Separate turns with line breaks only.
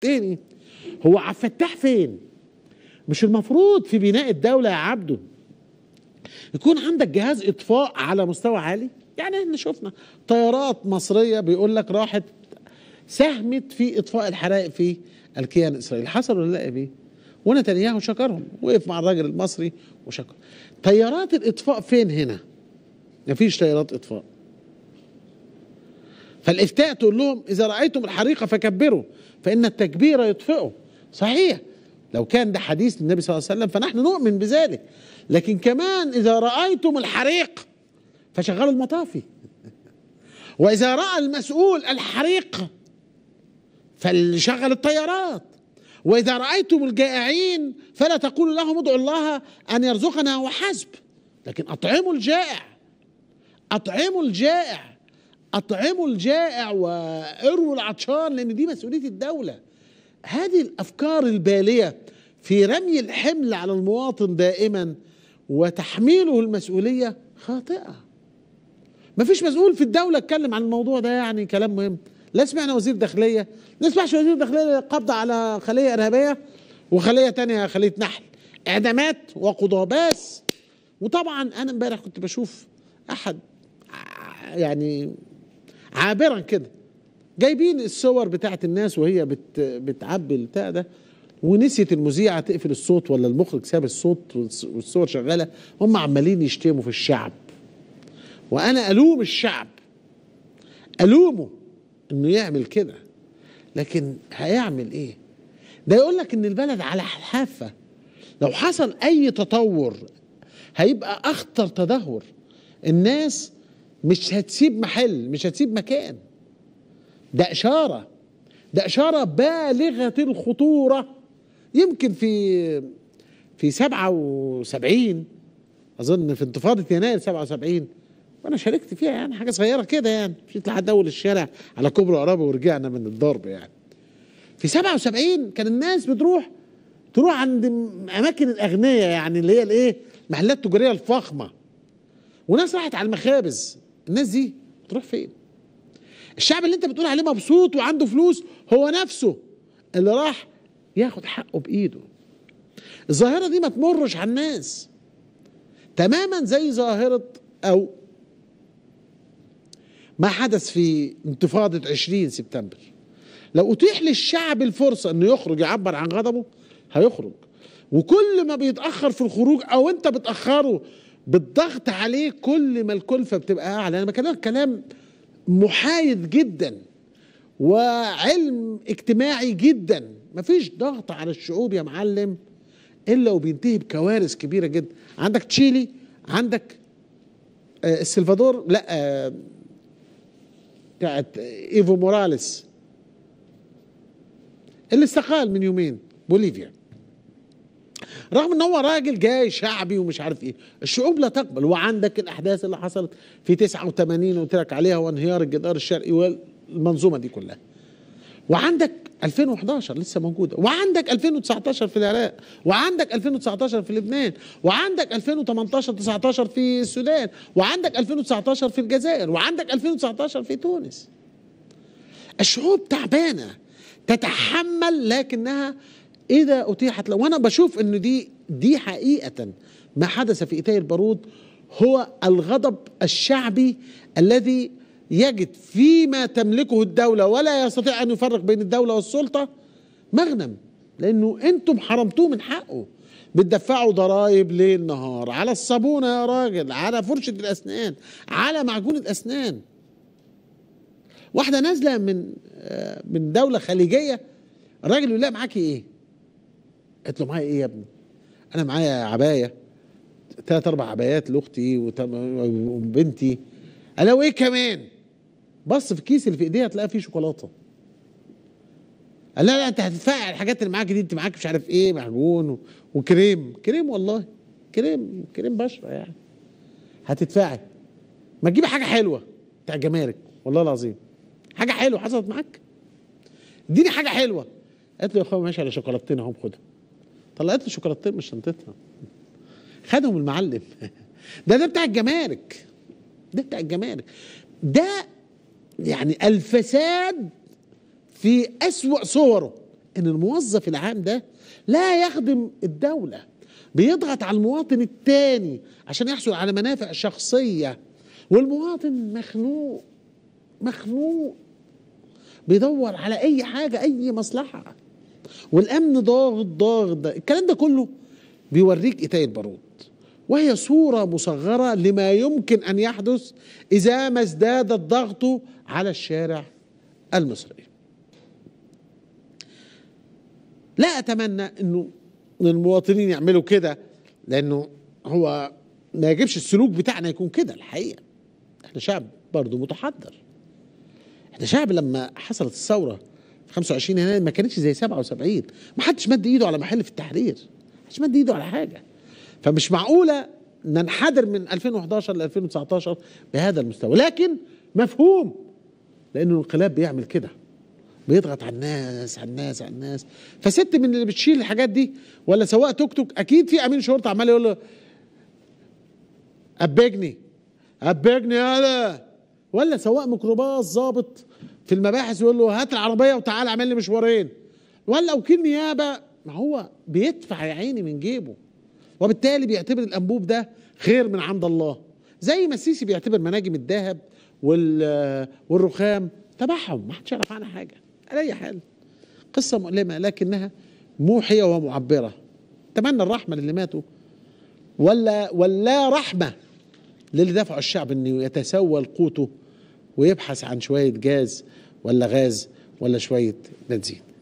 تاني هو عبد الفتاح فين؟ مش المفروض في بناء الدولة يا عبده يكون عندك جهاز إطفاء على مستوى عالي؟ يعني احنا شفنا طيارات مصرية بيقول لك راحت ساهمت في إطفاء الحرائق في الكيان الإسرائيلي، حصل ولا لا يا بيه؟ ونتنياهو شكرهم وقف مع الراجل المصري وشكر طيارات الإطفاء فين هنا؟ مفيش طيارات إطفاء فالافتاء تقول لهم اذا رايتم الحريق فكبروا فان التكبير يطفئه صحيح لو كان ده حديث للنبي صلى الله عليه وسلم فنحن نؤمن بذلك لكن كمان اذا رايتم الحريق فشغلوا المطافي واذا راى المسؤول الحريق فلشغل الطيارات واذا رايتم الجائعين فلا تقولوا لهم ادعوا الله ان يرزقنا وحسب لكن اطعموا الجائع اطعموا الجائع اطعموا الجائع واروا العطشان لان دي مسؤوليه الدوله هذه الافكار الباليه في رمي الحمل على المواطن دائما وتحميله المسؤوليه خاطئه ما فيش مسؤول في الدوله اتكلم عن الموضوع ده يعني كلام مهم لا سمعنا وزير داخليه ما سمعش وزير داخليه قبض على خليه ارهابيه وخليه تانية خليه نحل اعدامات وقضاة بس وطبعا انا امبارح كنت بشوف احد يعني عابرا كده جايبين الصور بتاعت الناس وهي بت بتعبي البتاع ده ونسيت المذيعه تقفل الصوت ولا المخرج ساب الصوت والصور شغاله هم عمالين يشتموا في الشعب وانا الوم الشعب الومه انه يعمل كده لكن هيعمل ايه ده يقول لك ان البلد على الحافه لو حصل اي تطور هيبقى اخطر تدهور الناس مش هتسيب محل مش هتسيب مكان ده إشارة ده إشارة بالغة الخطورة يمكن في في 77 أظن في انتفاضة يناير 77 وأنا شاركت فيها يعني حاجة صغيرة كده يعني مشيت لحد أول الشارع على كبر قرابة ورجعنا من الضرب يعني في 77 كان الناس بتروح تروح عند أماكن الأغنياء يعني اللي هي الإيه محلات تجارية الفخمة وناس راحت على المخابز الناس دي تروح فين الشعب اللي انت بتقول عليه مبسوط وعنده فلوس هو نفسه اللي راح ياخد حقه بايده الظاهرة دي ما تمرش على الناس تماما زي ظاهرة او ما حدث في انتفاضة 20 سبتمبر لو اتيح للشعب الفرصة انه يخرج يعبر عن غضبه هيخرج وكل ما بيتأخر في الخروج او انت بتأخره بالضغط عليه كل ما الكلفه بتبقى اعلى يعني انا بكلمك كلام محايد جدا وعلم اجتماعي جدا مفيش ضغط على الشعوب يا معلم الا وبينتهي بكوارث كبيره جدا عندك تشيلي عندك آه، السلفادور لا آه، بتاعت ايفو موراليس اللي استقال من يومين بوليفيا رغم ان هو راجل جاي شعبي ومش عارف ايه الشعوب لا تقبل وعندك الاحداث اللي حصلت في 89 قلت لك عليها وانهيار الجدار الشرقي والمنظومه دي كلها وعندك 2011 لسه موجوده وعندك 2019 في العراق وعندك 2019 في لبنان وعندك 2018 19 في السودان وعندك 2019 في الجزائر وعندك 2019 في تونس الشعوب تعبانه تتحمل لكنها اذا اتيحت له وانا بشوف ان دي دي حقيقه ما حدث في ايتاي البارود هو الغضب الشعبي الذي يجد فيما تملكه الدوله ولا يستطيع ان يفرق بين الدوله والسلطه مغنم لانه انتم حرمتوه من حقه بتدفعوا ضرائب ليل نهار على الصابونه يا راجل على فرشه الاسنان على معجون الاسنان واحده نازله من آه، من دوله خليجيه الراجل يقول لها معاكي ايه قالت له معايا ايه يا ابني انا معايا عبايه ثلاث اربع عبايات لاختي وبنتي انا وايه كمان بص في الكيس اللي في ايديها تلاقي فيه شوكولاته قال لا لا انت هتدفعي الحاجات اللي معاك دي انت معاك مش عارف ايه معجون وكريم كريم والله كريم كريم بشره يعني هتدفعي ما تجيبي حاجه حلوه بتاع جمارك والله العظيم حاجه حلوه حصلت معاك اديني حاجه حلوه قالت له يا اخويا ماشي على شوكولاتتين اهو خدها طلعت له شوكولاتتين طيب من شنطتها خدهم المعلم ده ده بتاع الجمارك ده بتاع الجمارك ده يعني الفساد في أسوأ صوره ان الموظف العام ده لا يخدم الدولة بيضغط على المواطن التاني عشان يحصل على منافع شخصية والمواطن مخنوق مخنوق بيدور على اي حاجة اي مصلحة والامن ضاغط ضاغط ده الكلام ده كله بيوريك ايتاي البارود وهي صورة مصغرة لما يمكن أن يحدث إذا ما ازداد الضغط على الشارع المصري لا أتمنى أنه المواطنين يعملوا كده لأنه هو ما يجبش السلوك بتاعنا يكون كده الحقيقة احنا شعب برضه متحضر احنا شعب لما حصلت الثورة 25 يناير ما كانتش زي 77 ما حدش مد ايده على محل في التحرير ما حدش مد ايده على حاجه فمش معقوله ننحدر من 2011 ل 2019 بهذا المستوى لكن مفهوم لان الانقلاب بيعمل كده بيضغط على الناس على الناس على الناس فست من اللي بتشيل الحاجات دي ولا سواء توك توك اكيد في امين شرطه عمال يقول له ابجني ابجني يا ولا سواء ميكروباص ظابط في المباحث يقول له هات العربيه وتعالى اعمل لي مشوارين ولا وكيل نيابه ما هو بيدفع يا عيني من جيبه وبالتالي بيعتبر الانبوب ده خير من عند الله زي ما السيسي بيعتبر مناجم الذهب والرخام تبعهم ما حدش يعرف عنها حاجه على اي حال قصه مؤلمه لكنها موحيه ومعبره تمنى الرحمه للي ماتوا ولا ولا رحمه للي دفعوا الشعب انه يتسول قوته ويبحث عن شوية جاز ولا غاز ولا شوية بنزين